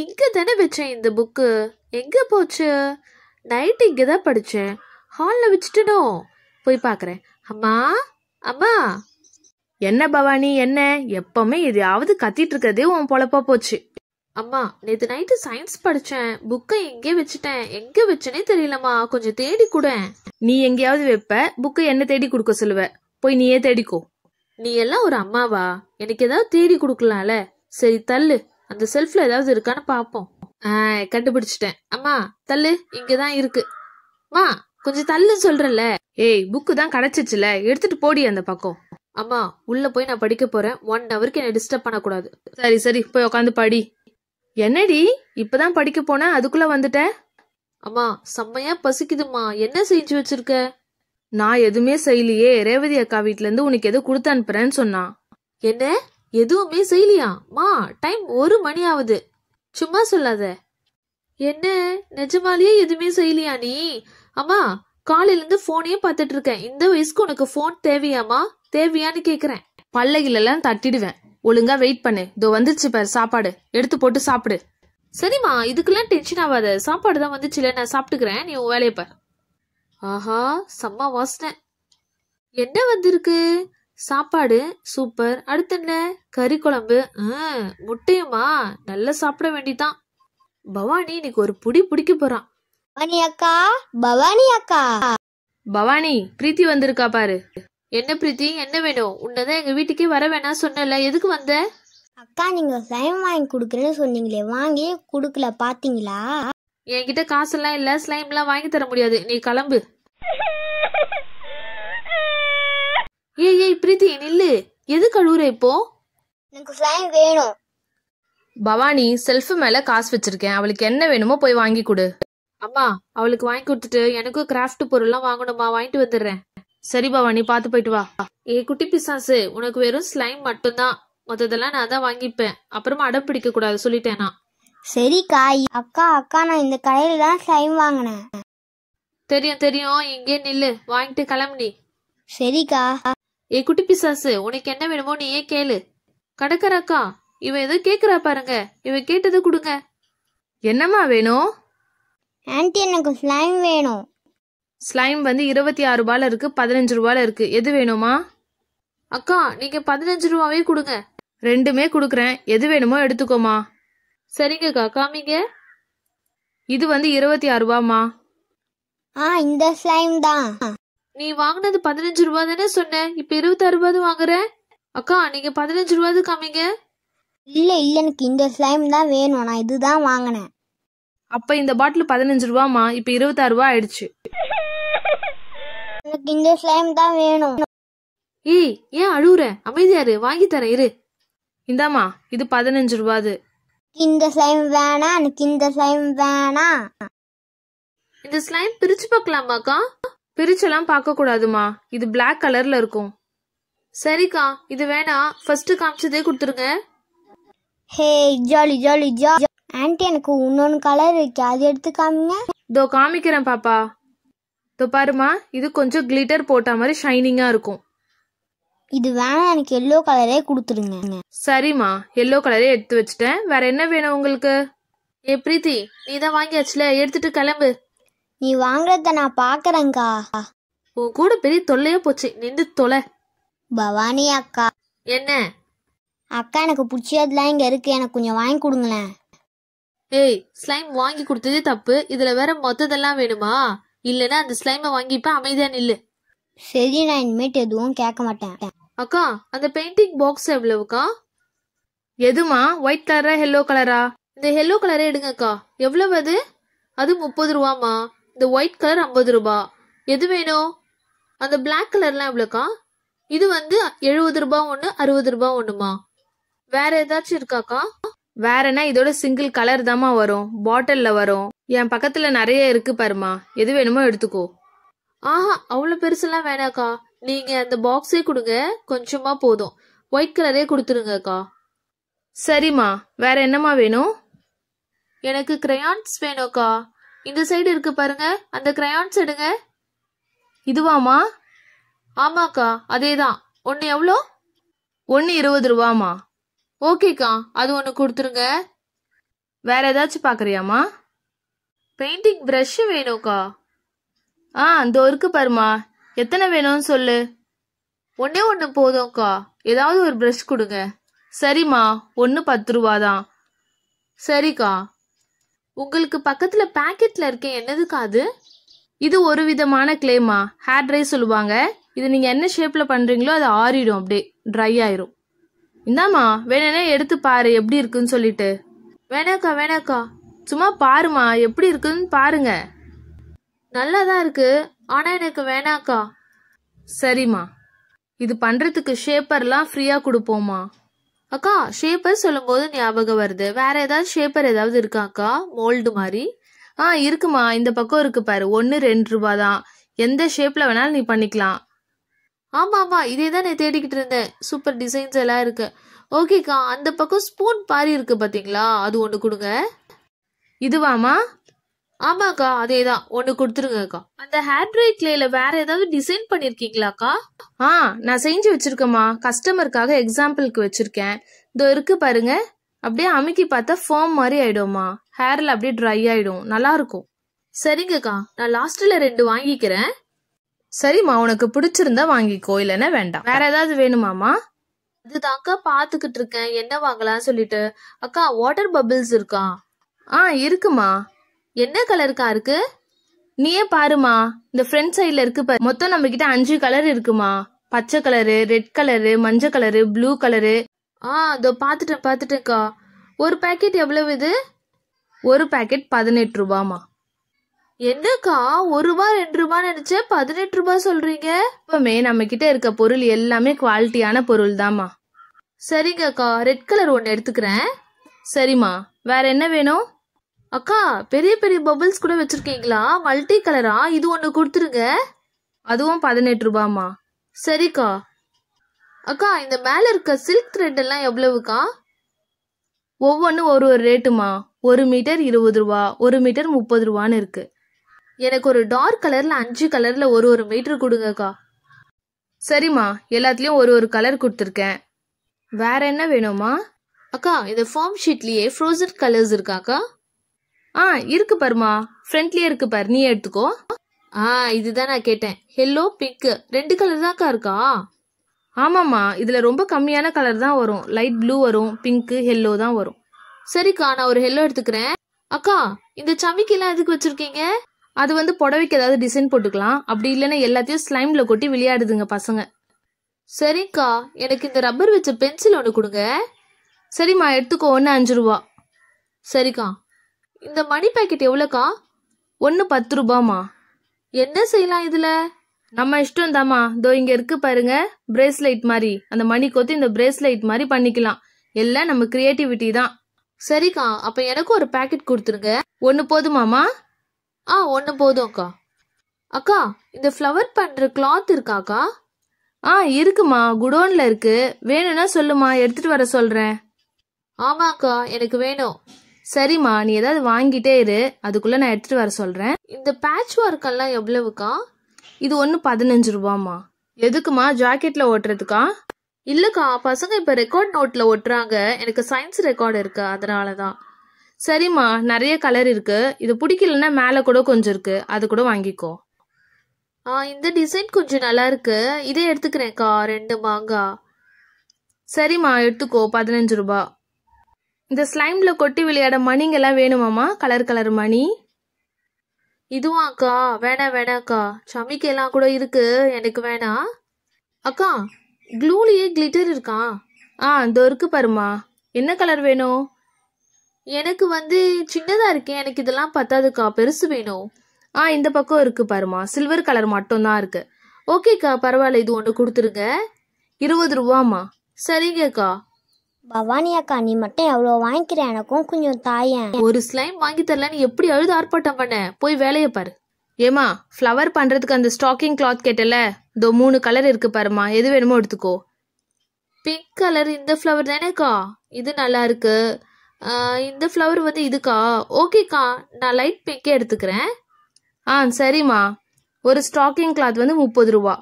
இங்கே தானே வச்சேன் இந்த புக்கு எங்கே போச்சு நைட் இங்கே தான் படித்தேன் ஹாலில் வச்சுட்டனும் போய் பார்க்குறேன் அம்மா அம்மா என்ன பவானி என்ன எப்பவுமே எதையாவது கத்திட்டு இருக்கிறதே உன் பொழப்பா போச்சு அம்மா நேற்று நைட்டு சயின்ஸ் படித்தேன் புக்கை எங்கே வச்சுட்டேன் எங்கே வச்சேனே தெரியலம்மா கொஞ்சம் தேடி கூட நீ எங்கேயாவது வைப்ப புக்கை என்ன தேடி கொடுக்க சொல்லுவ போய் நீயே தேடிக்கோ நீ எல்லாம் ஒரு அம்மாவா எனக்கு ஏதாவது தேடி கொடுக்கலாம்ல சரி தள்ளு அந்த செல்ஃப்ல ஏதாவது இருக்கான்னு பார்ப்போம் கண்டுபிடிச்சிட்டேன் அம்மா தள்ளு இங்கதான் இருக்கு அம்மா கொஞ்சம் தள்ளுன்னு சொல்றேன்ல ஏய் புக்கு தான் கிடைச்சிச்சுல எடுத்துட்டு போடி அந்த பக்கம் அம்மா உள்ள போய் நான் படிக்க போறேன் ஒன் ஹவருக்கு என்ன டிஸ்டர்ப் பண்ணக்கூடாது சரி சரி போய் உக்காந்து படி என்னடி இப்பதான் படிக்க போன அதுக்குள்ள வந்துட்ட அம்மா செம்மையா பசிக்குதுமா என்ன செஞ்சு வச்சிருக்க நான் எதுவுமே செய்யலையே ரேவதி அக்கா வீட்ல இருந்து உனக்கு எதுவும் கொடுத்து அனுப்புறேன்னு சொன்னான் என்ன எதுவுமே செய்யலையா மா டைம் ஒரு மணி ஆகுது சும்மா சொல்லாத என்ன நிஜமாலேயே எதுவுமே செய்யலையா நீ அம்மா காலையிலேருந்து ஃபோனையே பார்த்துட்டு இருக்கேன் இந்த வயசுக்கு உனக்கு ஃபோன் தேவையாமா தேவையான்னு கேட்குறேன் பல்லகிலெல்லாம் தட்டிடுவேன் ஒழுங்கா வெயிட் பண்ணு இதோ வந்துருச்சு பாரு சாப்பாடு எடுத்து போட்டு சாப்பிடு சரிம்மா இதுக்கெல்லாம் டென்ஷன் ஆகாத சாப்பாடு தான் வந்துச்சுல நான் சாப்பிட்டுக்கிறேன் நீ உன் வேலையை பார் ஆஹா செம்ம வாசனை என்ன வந்திருக்கு சாப்பாடு சூப்பர் என்ன கறி குழம்பு முட்டையுமா நல்லா சாப்பிட வேண்டிதான் பவானி இன்னைக்கு ஒரு புடி பிடிக்க போறான் பவானி அக்கா பவானி அக்கா பவானி பிரீத்தி வந்திருக்கா பாரு என்ன பிரீத்தி என்ன வேணும் உன்னதான் எங்க வீட்டுக்கே வர வேணாம் சொன்னல எதுக்கு வந்த அக்கா நீங்க ஸ்லைம் வாங்கி கொடுக்குறேன்னு சொன்னீங்களே வாங்கி கொடுக்கல பாத்தீங்களா என்கிட்ட காசெல்லாம் இல்ல ஸ்லைம்லாம் வாங்கி தர முடியாது நீ கிளம்பு ஏய் ஏய் பிரீத்தி நில்லு எது கழுவுற இப்போ எனக்கு ஃபேன் வேணும் பவானி செல்ஃப் மேல காசு வச்சிருக்கேன் அவளுக்கு என்ன வேணுமோ போய் வாங்கி கொடு அம்மா அவளுக்கு வாங்கி கொடுத்துட்டு எனக்கும் கிராஃப்ட் பொருள்லாம் வாங்கணுமா வாங்கிட்டு வந்துடுறேன் சரி பவானி பாத்து போயிட்டு வா ஏ குட்டி பிசாசு உனக்கு வெறும் ஸ்லைம் மட்டும்தான் மொத்ததெல்லாம் நான் தான் வாங்கிப்பேன் அப்புறமா அடம் பிடிக்க கூடாது சொல்லிட்டேன் நான் சரிக்கா அக்கா அக்கா நான் இந்த கடையில தான் ஸ்லைம் வாங்கினேன் தெரியும் தெரியும் இங்கே நில்லு வாங்கிட்டு கிளம்பி சரிக்கா ஏ குட்டி பிசாசு உனக்கு என்ன வேணுமோ நீ ஏன் கேளு கடற்கராக்கா இவ ஏதோ கேக்குறா பாருங்க இவ கேட்டதை கொடுங்க என்னம்மா வேணும் ஆன்ட்டி எனக்கு ஸ்லைம் வேணும் ஸ்லைம் வந்து இருபத்தி ஆறு ரூபாயில இருக்கு பதினஞ்சு ரூபால இருக்கு எது வேணுமா அக்கா நீங்க பதினஞ்சு ரூபாவே கொடுங்க ரெண்டுமே கொடுக்குறேன் எது வேணுமோ எடுத்துக்கோமா சரிங்கக்கா காமிங்க இது வந்து இருபத்தி ஆறு ரூபாமா ஆ இந்த ஸ்லைம் தான் நீ வாங்கினது பதினஞ்சு ரூபா தானே சொன்ன இப்ப இருபத்தாறு ரூபாது வாங்குற அக்கா நீங்க பதினஞ்சு ரூபாது காமிங்க இல்ல இல்ல எனக்கு இந்த ஸ்லைம் தான் வேணும் நான் இதுதான் வாங்கினேன் அப்ப இந்த பாட்டில் பதினஞ்சு ரூபாமா இப்ப இருபத்தாறு ரூபாய் ஆயிடுச்சு எனக்கு இந்த ஸ்லைம் தான் வேணும் ஏய் ஏன் அழுவுற அமைதியாரு வாங்கி தர இரு இந்தாமா இது பதினஞ்சு ரூபாது இந்த ஸ்லைம் வேணாம் எனக்கு இந்த ஸ்லைம் வேணாம் இந்த ஸ்லைம் பிரிச்சு பார்க்கலாமாக்கா பிரிச்செல்லாம் பார்க்க கூடாதுமா இது பிளாக் கலர்ல இருக்கும் சரிக்கா இது வேணா ஃபர்ஸ்ட் காமிச்சதே கொடுத்துருங்க hey jolly jolly jolly aunty எனக்கு இன்னொன்று கலர் இருக்கு அது எடுத்து காமிங்க இதோ காமிக்கிறேன் பாப்பா இதோ பாருமா இது கொஞ்சம் கிளிட்டர் போட்ட மாதிரி ஷைனிங்கா இருக்கும் இது வேணா எனக்கு எல்லோ கலரே கொடுத்துருங்க சரிம்மா எல்லோ கலரே எடுத்து வச்சுட்டேன் வேற என்ன வேணும் உங்களுக்கு ஏ பிரீத்தி நீ தான் வாங்கியாச்சுல எடுத்துட்டு கிளம்பு நீ வாங்குறத நான் பாக்குறேங்க்கா உன் கூட பெரிய தொல்லையே போச்சு நின்று தொலை பவானி அக்கா என்ன அக்கா எனக்கு பிடிச்சதுலாம் இங்க இருக்கு எனக்கு கொஞ்சம் வாங்கி கொடுங்களேன் ஏய் ஸ்லைம் வாங்கி கொடுத்ததே தப்பு இதுல வேற மொத்ததெல்லாம் வேணுமா இல்லனா அந்த ஸ்லைமை வாங்கிப்ப அமைதியா நில்லு சரி நான் இனிமேட்டு எதுவும் கேட்க மாட்டேன் அக்கா அந்த பெயிண்டிங் பாக்ஸ் எவ்வளவுக்கா எதுமா ஒயிட் கலரா எல்லோ கலரா இந்த எல்லோ கலரே எடுங்கக்கா எவ்வளவு அது அது முப்பது ரூபாமா இந்த ஒயிட் கலர் ஐம்பது ரூபா எது வேணும் அந்த பிளாக் கலர்லாம் எவ்வளோக்கா இது வந்து எழுபது ரூபா ஒன்று அறுபது ரூபா ஒன்றுமா வேற ஏதாச்சும் இருக்காக்கா வேறனா இதோட சிங்கிள் கலர் தாம்மா வரும் பாட்டிலில் வரும் என் பக்கத்தில் நிறைய இருக்கு பாருமா எது வேணுமோ எடுத்துக்கோ ஆஹா அவ்வளோ பெருசெல்லாம் வேணாக்கா நீங்கள் அந்த பாக்ஸே கொடுங்க கொஞ்சமாக போதும் ஒயிட் கலரே கொடுத்துருங்கக்கா சரிம்மா வேற என்னம்மா வேணும் எனக்கு கிரையான்ஸ் வேணும்க்கா இந்த சைடு இருக்கு பாருங்க அந்த கிரையான்ஸ் எடுங்க இதுவாமா ஆமாக்கா அதே தான் ஒன்று எவ்வளோ ஒன்று இருபது ரூபாமா ஓகேக்கா அது ஒன்று கொடுத்துருங்க வேற ஏதாச்சும் பார்க்குறியாமா பெயிண்டிங் ப்ரஷ்ஷு வேணும்க்கா ஆ அந்த இருக்கு பாருமா எத்தனை வேணும்னு சொல்லு ஒன்றே ஒன்று போதும்க்கா ஏதாவது ஒரு ப்ரஷ் கொடுங்க சரிம்மா ஒன்று பத்து ரூபா தான் சரிக்கா உங்களுக்கு பக்கத்துல பேக்கெட்ல இருக்க என்னதுக்கா அது இது ஒரு விதமான கிளேமா ஹேர் ட்ரை சொல்லுவாங்க இது நீங்க என்ன ஷேப்ல பண்றீங்களோ அது ஆறிடும் அப்படியே ட்ரை ஆயிரும் இந்தாமா வேணா எடுத்து பாரு எப்படி இருக்குன்னு சொல்லிட்டு வேணாக்கா வேணாக்கா சும்மா பாருமா எப்படி இருக்குன்னு பாருங்க நல்லா தான் இருக்கு ஆனா எனக்கு வேணாக்கா சரிம்மா இது பண்றதுக்கு ஷேப்பர்லாம் ஃப்ரீயா கொடுப்போம்மா அக்கா ஷேப்பர் சொல்லும்போது ஞாபகம் வருது வேற ஏதாவது ஷேப்பர் ஏதாவது இருக்காக்கா மோல்டு மாதிரி ஆ இருக்குமா இந்த பக்கம் இருக்கு பாரு ஒன்று ரெண்டு ரூபா தான் எந்த ஷேப்ல வேணாலும் நீ பண்ணிக்கலாம் ஆமா ஆமா இதே தான் நான் தேடிக்கிட்டு இருந்தேன் சூப்பர் டிசைன்ஸ் எல்லாம் இருக்கு ஓகேக்கா அந்த பக்கம் ஸ்பூன் பாரி இருக்கு பாத்தீங்களா அது ஒன்று கொடுங்க இதுவாமா ஆமாக்கா அதே தான் ஒன்று கொடுத்துருங்கக்கா அந்த ஹேர் ட்ரை கிளேல வேற ஏதாவது டிசைன் பண்ணிருக்கீங்களாக்கா ஆ நான் செஞ்சு வச்சிருக்கேம்மா கஸ்டமருக்காக எக்ஸாம்பிளுக்கு வச்சிருக்கேன் இதோ இருக்கு பாருங்க அப்படியே அமைக்கி பார்த்தா ஃபார்ம் மாதிரி ஆயிடும்மா ஹேர்ல அப்படியே ட்ரை ஆயிடும் நல்லா இருக்கும் சரிங்கக்கா நான் லாஸ்ட்ல ரெண்டு வாங்கிக்கிறேன் சரிம்மா உனக்கு பிடிச்சிருந்தா வாங்கிக்கோ இல்லைன்னா வேண்டாம் வேற ஏதாவது வேணுமாமா அதுதான்க்கா பாத்துக்கிட்டு இருக்கேன் என்ன வாங்கலாம் சொல்லிட்டு அக்கா வாட்டர் பபிள்ஸ் இருக்கா ஆ இருக்குமா என்ன கலருக்கா இருக்கு நீயே பாருமா இந்த ஃப்ரண்ட் சைடில் இருக்கு மொத்தம் நம்ம கிட்ட அஞ்சு கலர் இருக்குமா பச்சை கலரு ரெட் கலரு மஞ்சள் கலரு ப்ளூ கலரு ஆ அதோ பார்த்துட்டேன் பார்த்துட்டேன்க்கா ஒரு பேக்கெட் எவ்வளவு இது ஒரு பேக்கெட் பதினெட்டு ரூபாமா என்னக்கா ஒரு ரூபா ரெண்டு ரூபா நினைச்ச பதினெட்டு ரூபா சொல்றீங்க இப்பவுமே நம்ம கிட்ட இருக்க பொருள் எல்லாமே குவாலிட்டியான பொருள் தாம்மா சரிங்கக்கா ரெட் கலர் ஒன்று எடுத்துக்கிறேன் சரிம்மா வேற என்ன வேணும் அக்கா பெரிய பெரிய பபிள்ஸ் கூட வச்சிருக்கீங்களா மல்டி கலரா இது ஒன்று கொடுத்துருங்க அதுவும் பதினெட்டு ரூபாமா சரிக்கா அக்கா இந்த மேலே இருக்க சில்க் த்ரெட் எல்லாம் எவ்வளவுக்கா ஒவ்வொன்றும் ஒரு ஒரு ரேட்டுமா ஒரு மீட்டர் இருபது ரூபா ஒரு மீட்டர் முப்பது ரூபான்னு இருக்கு எனக்கு ஒரு டார்க் கலரில் அஞ்சு கலரில் ஒரு ஒரு மீட்டர் கொடுங்கக்கா சரிம்மா எல்லாத்துலேயும் ஒரு ஒரு கலர் கொடுத்துருக்கேன் வேற என்ன வேணுமா அக்கா இந்த ஃபார்ம் ஷீட்லேயே ஃப்ரோசன் கலர்ஸ் இருக்காக்கா ஆ இருக்கு பாருமா ஃப்ரெண்ட்லியே இருக்கு பாரு நீ எடுத்துக்கோ ஆ இதுதான் நான் கேட்டேன் ஹெல்லோ பிங்க் ரெட் கலர் தான்க்கா இருக்கா ஆமாம்மா இதில் ரொம்ப கம்மியான கலர் தான் வரும் லைட் ப்ளூ வரும் பிங்க்கு ஹெல்லோ தான் வரும் சரிக்கா நான் ஒரு ஹெல்லோ எடுத்துக்கிறேன் அக்கா இந்த சமிக்கெல்லாம் எதுக்கு வச்சுருக்கீங்க அது வந்து புடவைக்கு ஏதாவது டிசைன் போட்டுக்கலாம் அப்படி இல்லைன்னா எல்லாத்தையும் ஸ்லைமில் கொட்டி விளையாடுதுங்க பசங்க சரிக்கா எனக்கு இந்த ரப்பர் வச்ச பென்சில் ஒன்று கொடுங்க சரிம்மா எடுத்துக்கோ ஒன்று அஞ்சு ரூபா சரிக்கா இந்த மணி பேக்கெட் எவ்வளோக்கா ஒன்று பத்து ரூபாமா என்ன செய்யலாம் இதில் நம்ம இஷ்டம் தாம்மா இதோ இங்கே இருக்கு பாருங்க பிரேஸ்லைட் மாதிரி அந்த மணி கொத்து இந்த பிரேஸ்லைட் மாதிரி பண்ணிக்கலாம் எல்லாம் நம்ம கிரியேட்டிவிட்டி தான் சரிக்கா அப்போ எனக்கும் ஒரு பேக்கெட் கொடுத்துருங்க ஒன்று போதுமாமா ஆ ஒன்று போதும் அக்கா அக்கா இந்த ஃப்ளவர் பண்ணுற கிளாத் இருக்காக்கா ஆ இருக்குமா குடோனில் இருக்கு வேணும்னா சொல்லுமா எடுத்துட்டு வர சொல்கிறேன் ஆமாக்கா எனக்கு வேணும் சரிம்மா நீ ஏதாவது வாங்கிட்டே இரு அதுக்குள்ளே நான் எடுத்துகிட்டு வர சொல்கிறேன் இந்த பேட்ச் ஒர்க்கெல்லாம் எவ்வளவுக்கா இது ஒன்று பதினஞ்சு ரூபாம்மா எதுக்குமா ஜாக்கெட்டில் ஓட்டுறதுக்கா இல்லைக்கா பசங்க இப்போ ரெக்கார்ட் நோட்டில் ஒட்டுறாங்க எனக்கு சயின்ஸ் ரெக்கார்டு இருக்கு அதனாலதான் தான் சரிம்மா நிறைய கலர் இருக்கு இது பிடிக்கலன்னா மேலே கூட கொஞ்சம் இருக்கு அது கூட வாங்கிக்கோ ஆ இந்த டிசைன் கொஞ்சம் நல்லா இருக்கு இதே எடுத்துக்கிறேன்க்கா ரெண்டு மாங்கா சரிம்மா எடுத்துக்கோ பதினஞ்சு ரூபா இந்த ஸ்லைம்ல கொட்டி விளையாட மணிங்கெல்லாம் வேணுமாம்மா கலர் கலர் மணி இதுவா அக்கா வேணாம் வேணாக்கா சமிக்கெல்லாம் கூட இருக்கு எனக்கு வேணா அக்கா க்ளூலியே கிளிட்டர் இருக்கா ஆ இந்த இருக்கு பாருமா என்ன கலர் வேணும் எனக்கு வந்து சின்னதாக இருக்கேன் எனக்கு இதெல்லாம் பத்தாதுக்கா பெருசு வேணும் ஆ இந்த பக்கம் இருக்கு பாருமா சில்வர் கலர் மட்டும்தான் இருக்கு ஓகேக்கா பரவாயில்ல இது ஒன்று கொடுத்துருங்க இருபது ரூபாம்மா சரிங்கக்கா பவானி அக்கா நீ மட்டும் எவ்வளோ வாங்கிக்கிற எனக்கும் கொஞ்சம் தாயேன் ஒரு ஸ்லைம் வாங்கி நீ எப்படி அழுது ஆர்ப்பாட்டம் பண்ண போய் வேலையை பாரு ஏமா ஃப்ளவர் பண்ணுறதுக்கு அந்த ஸ்டாக்கிங் கிளாத் கேட்டல இதோ மூணு கலர் இருக்கு பாருமா எது வேணுமோ எடுத்துக்கோ பிங்க் கலர் இந்த ஃப்ளவர் தானேக்கா இது நல்லா இருக்கு இந்த ஃப்ளவர் வந்து இதுக்கா ஓகேக்கா நான் லைட் பிங்கே எடுத்துக்கிறேன் ஆ சரிம்மா ஒரு ஸ்டாக்கிங் கிளாத் வந்து முப்பது ரூபா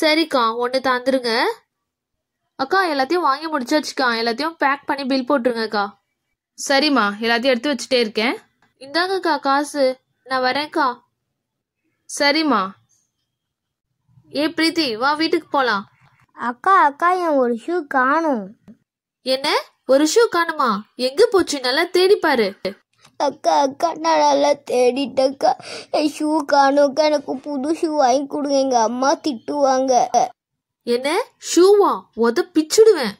சரிக்கா ஒன்று தந்துருங்க அக்கா எல்லாத்தையும் வாங்கி முடிச்சாச்சுக்கா எல்லாத்தையும் பேக் பண்ணி பில் போட்டுருங்கக்கா சரிம்மா எல்லாத்தையும் எடுத்து வச்சுட்டே இருக்கேன் இந்தாங்கக்கா காசு நான் வரேன்க்கா சரிம்மா ஏ பிரீத்தி வா வீட்டுக்கு போலாம் அக்கா அக்கா என் ஒரு ஷூ காணும் என்ன ஒரு ஷூ காணுமா எங்க போச்சு நல்லா தேடி பாரு அக்கா அக்கா நான் நல்லா அக்கா என் ஷூ அக்கா எனக்கு புது ஷூ வாங்கி கொடுங்க எங்கள் அம்மா திட்டுவாங்க என்ன ஷூவா உத பிச்சுடுவேன்